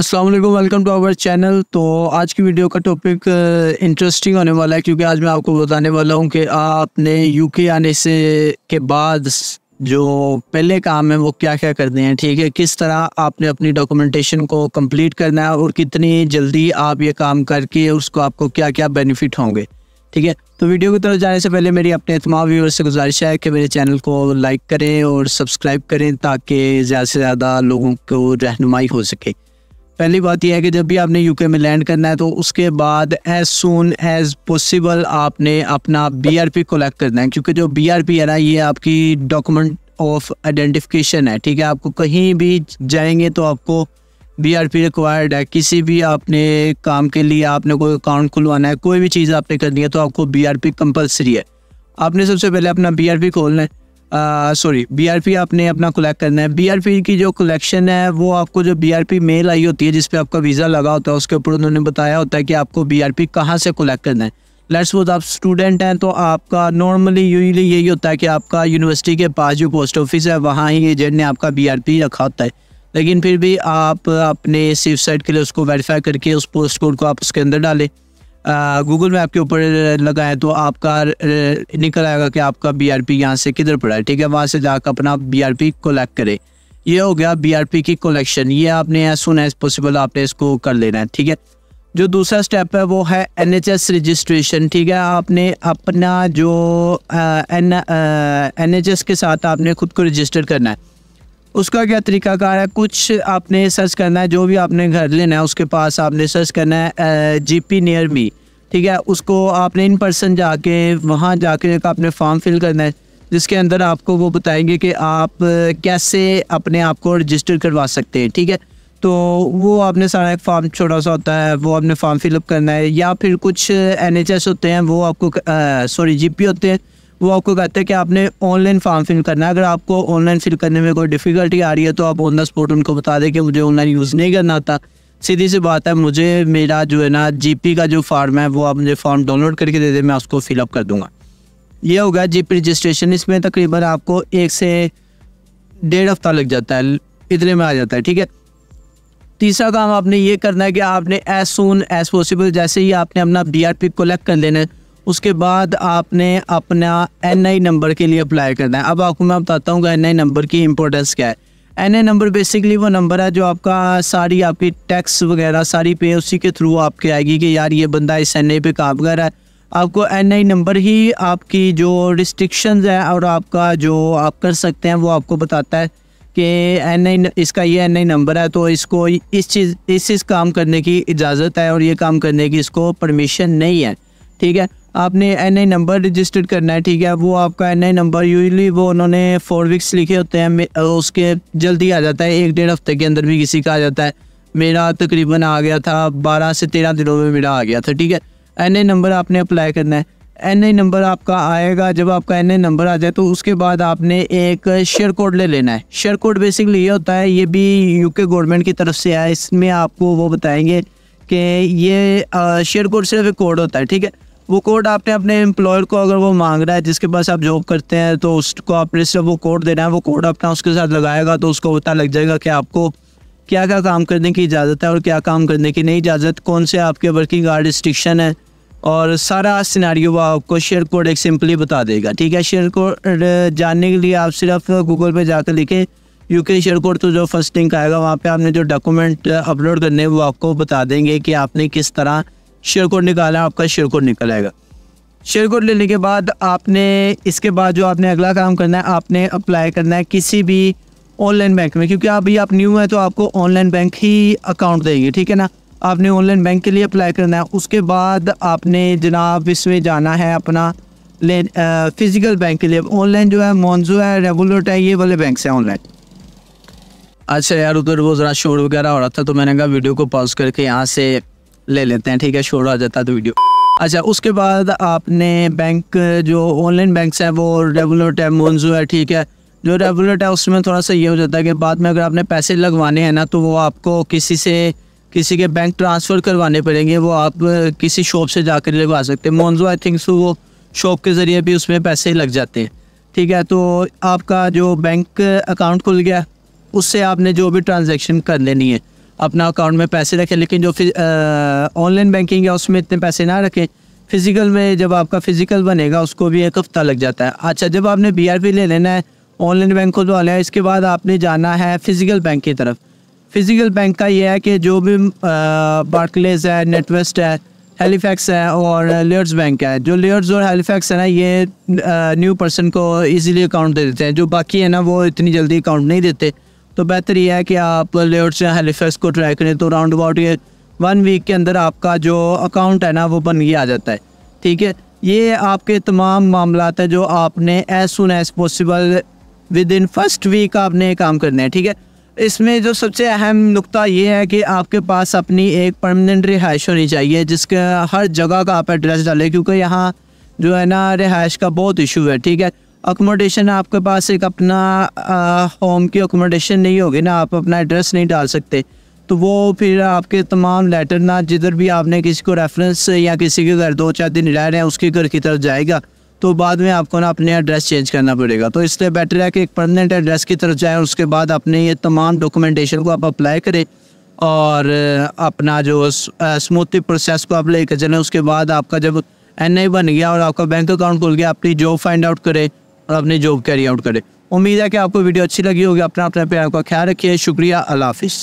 अस्सलाम वालेकुम welcome to our channel तो आज की वीडियो का टॉपिक इंटरेस्टिंग uh, होने वाला है क्योंकि आज मैं आपको बताने वाला हूँ कि आपने यूके आने से के बाद जो पहले काम है वो क्या क्या करने हैं ठीक है किस तरह आपने अपनी डॉक्यूमेंटेशन को कंप्लीट करना है और कितनी जल्दी आप ये काम करके उसको आपको क्या क्या बेनिफिट होंगे ठीक है तो वीडियो की तरफ जाने से पहले मेरी अपने तमाम व्यूअर्स से गुजारिश है कि मेरे चैनल को लाइक करें और सब्सक्राइब करें ताकि ज़्यादा से ज़्यादा लोगों को रहनुमाई हो सके पहली बात यह है कि जब भी आपने यूके में लैंड करना है तो उसके बाद एज सुन एज पॉसिबल आपने अपना बीआरपी कलेक्ट करना है क्योंकि जो बीआरपी है ना ये आपकी डॉक्यूमेंट ऑफ आइडेंटिफिकेशन है ठीक है आपको कहीं भी जाएंगे तो आपको बी आर पी रिक्वायर्ड है किसी भी आपने काम के लिए आपने कोई अकाउंट खुलवाना है कोई भी चीज़ आपने करनी है तो आपको बी आर पी कंपलसरी है आपने सबसे पहले अपना बी आर पी खोलना है सॉरी बीआरपी आपने अपना कलेक्ट करना है बीआरपी की जो कलेक्शन है वो आपको जो बीआरपी मेल आई होती है जिसपे आपका वीज़ा लगा होता है उसके ऊपर उन्होंने बताया होता है कि आपको बीआरपी कहाँ से कलेक्ट करना है लेट्स वो आप स्टूडेंट हैं तो आपका नॉर्मली यूजली यही होता है कि आपका यूनिवर्सिटी के पास जो पोस्ट ऑफिस है वहाँ ही एजेंट ने आपका पी रखा होता है लेकिन फिर भी आप अपने सेफ साइड के लिए उसको वेरीफाई करके उस पोस्ट कोड को आप उसके अंदर डालें गूगल मैप के ऊपर लगाएं तो आपका निकल आएगा कि आपका बी आर पी यहाँ से किधर पड़ा है ठीक है वहाँ से जाकर अपना बी आर पी कलेक्ट करें ये हो गया बी आर पी की कलेक्शन ये आपने एज सुन एज पॉसिबल आपने इसको कर लेना है ठीक है जो दूसरा स्टेप है वो है एन एच एस रजिस्ट्रेशन ठीक है आपने अपना जो एन एन एच एस के साथ आपने खुद को रजिस्टर करना है उसका क्या तरीकाकार है कुछ आपने सर्च करना है जो भी आपने घर लेना है उसके पास आपने सर्च करना है जी पी नियर मी ठीक है उसको आपने इन पर्सन जाके वहाँ जाके आपने फॉर्म फिल करना है जिसके अंदर आपको वो बताएंगे कि आप कैसे अपने आप को रजिस्टर करवा सकते हैं ठीक है तो वो आपने सारा एक फॉर्म छोटा सा होता है वो आपने फॉर्म फिलअप करना है या फिर कुछ एन होते हैं वो आपको सॉरी जी होते हैं वो आपको कहते हैं कि आपने ऑनलाइन फॉर्म फिल करना है अगर आपको ऑनलाइन फिल करने में कोई डिफ़िकल्टी आ रही है तो आप ऑन द स्पॉट उनको बता दें कि मुझे ऑनलाइन यूज़ नहीं करना आता सीधी सी बात है मुझे मेरा जो है ना जीपी का जो फॉर्म है वो आप मुझे फॉर्म डाउनलोड करके दे दें मैं उसको फिलअप कर दूँगा ये होगा जी रजिस्ट्रेशन इसमें तकरीबन आपको एक से डेढ़ हफ्ता लग जाता है इतने में आ जाता है ठीक है तीसरा काम आपने ये करना है कि आपने एज सुन एज पॉसिबल जैसे ही आपने अपना बी आर पी कलेक्ट कर लेना है उसके बाद आपने अपना एन आई नंबर के लिए अप्लाई करना है अब आपको मैं बताता हूँ एन आई नंबर की इंपॉर्टेंस क्या है एन आई नंबर बेसिकली वो नंबर है जो आपका सारी आपकी टैक्स वगैरह सारी पे उसी के थ्रू आपके आएगी कि यार ये बंदा इस एन आई पे काम कर रहा है आपको एन आई नंबर ही आपकी जो रिस्ट्रिक्शन है और आपका जो आप कर सकते हैं वो आपको बताता है कि एन आई इसका ये एन आई नंबर है तो इसको इस चीज़ इस चीज़ काम करने की इजाज़त है और ये काम करने की इसको परमिशन नहीं है ठीक है आपने एन आई नंबर रजिस्टर्ड करना है ठीक है वो आपका एन आई नंबर यूजली वो उन्होंने फोर वीक्स लिखे होते हैं उसके जल्दी आ जाता है एक डेढ़ हफ्ते के अंदर भी किसी का आ जाता है मेरा तकरीबन आ गया था बारह से तेरह दिनों में मेरा आ गया था ठीक है एन आई नंबर आपने अप्लाई करना है एन आई नंबर आपका आएगा जब आपका एन आई नंबर आ जाए तो उसके बाद आपने एक शेयर कोड ले लेना है शेयर कोड बेसिकली ये होता है ये भी यूके गवर्नमेंट की तरफ से आया इसमें आपको वो बताएंगे कि ये शेयर कोड सिर्फ एक कोड होता है ठीक है वो कोड आपने अपने एम्प्लॉयर को अगर वो मांग रहा है जिसके पास आप जॉब करते हैं तो उसको आपने सिर्फ वो कोड देना है वो कोड अपना उसके साथ लगाएगा तो उसको पता लग जाएगा कि आपको क्या क्या काम करने की इजाज़त है और क्या काम करने की नहीं इजाज़त कौन से आपके वर्किंग आर रिस्ट्रिक्शन है और सारा सिनारी वो आपको शेयर कोड एक सिंपली बता देगा ठीक है शेयर कोड जानने के लिए आप सिर्फ गूगल पर जाकर लिखें यूके शेयर कोड तो जो फर्स्ट लिंक आएगा वहाँ पे आपने जो डॉक्यूमेंट अपलोड करने वो आपको बता देंगे कि आपने किस तरह शेयर कोड निकाला आपका शेयर कोड निकल आएगा शेयर कोड लेने के बाद आपने इसके बाद जो आपने अगला काम करना है आपने अप्लाई करना है किसी भी ऑनलाइन बैंक में क्योंकि अभी आप, आप न्यू हैं तो आपको ऑनलाइन बैंक ही अकाउंट देंगे ठीक है ना आपने ऑनलाइन बैंक के लिए अप्लाई करना है उसके बाद आपने जनाब इसमें जाना है अपना ले फिज़िकल बैंक के लिए ऑनलाइन जो है मोनजो है रेगुलट है ये वाले बैंक से ऑनलाइन अच्छा यार उधर वो ज़रा शोर वगैरह हो रहा था तो मैंने कहा वीडियो को पॉज करके यहाँ से ले लेते हैं ठीक है शोर आ जाता तो वीडियो अच्छा उसके बाद आपने बैंक जो ऑनलाइन बैंक्स हैं वो रेवोलेट है मोनजो है ठीक है जो रेवोलेट है उसमें थोड़ा सा ये हो जाता है कि बाद में अगर आपने पैसे लगवाने हैं ना तो वो आपको किसी से किसी के बैंक ट्रांसफ़र करवाने पड़ेंगे वो आप किसी शॉप से जाकर लगवा सकते हैं मोनजो आई थिंक सो वो शॉप के ज़रिए भी उसमें पैसे लग जाते हैं ठीक है तो आपका जो बैंक अकाउंट खुल गया उससे आपने जो भी ट्रांजेक्शन कर लेनी है अपना अकाउंट में पैसे रखें लेकिन जो ऑनलाइन बैंकिंग है उसमें इतने पैसे ना रखें फ़िज़िकल में जब आपका फ़िज़िकल बनेगा उसको भी एक हफ़्ता लग जाता है अच्छा जब आपने बी ले लेना है ऑनलाइन बैंक को जो है इसके बाद आपने जाना है फ़िज़िकल बैंक की तरफ फ़िज़िकल बैंक का ये है कि जो भी बार्कलेज है नेटवेस्ट है हेलीफैक्स है और लेयर्स बैंक है जो लेयर्स और हेलीफैक्स है ना ये न्यू पर्सन को इजीली अकाउंट दे देते हैं जो बाकी है ना वो इतनी जल्दी अकाउंट नहीं देते तो बेहतर यह है कि आप लेट से हेलीफेस को ट्राई करें तो राउंड अबाउट ये वन वीक के अंदर आपका जो अकाउंट है ना वो बन गया आ जाता है ठीक है ये आपके तमाम मामला हैं जो आपने as soon as possible within first week आपने काम करना है ठीक है इसमें जो सबसे अहम नुकता ये है कि आपके पास अपनी एक परमानेंट रिहाइश होनी चाहिए जिसके हर जगह का आप एड्रेस डालें क्योंकि यहाँ जो है ना रिहाइश का बहुत इशू है ठीक है अकोमोडेशन आपके पास एक अपना होम की अकोमोडेशन नहीं होगी ना आप अपना एड्रेस नहीं डाल सकते तो वो फिर आपके तमाम लेटर ना जिधर भी आपने किसी को रेफरेंस या किसी के घर दो चार दिन रह रहे हैं उसके घर की तरफ जाएगा तो बाद में आपको ना अपने एड्रेस चेंज करना पड़ेगा तो इसलिए बेटर है कि एक परमानेंट एड्रेस की तरफ जाए उसके बाद अपने ये तमाम डॉक्यूमेंटेशन को आप अप्लाई करें और अपना जो स्मूथी प्रोसेस को आप लेकर चलें उसके बाद आपका जब एन बन गया और आपका बैंक अकाउंट खुल गया अपनी जॉब फाइंड आउट करें और अपने जॉब कैरी आउट करें उम्मीद है कि आपको वीडियो अच्छी लगी होगी अपना अपने प्यार का ख्याल रखिए शुक्रिया अल्लाह हाफिज़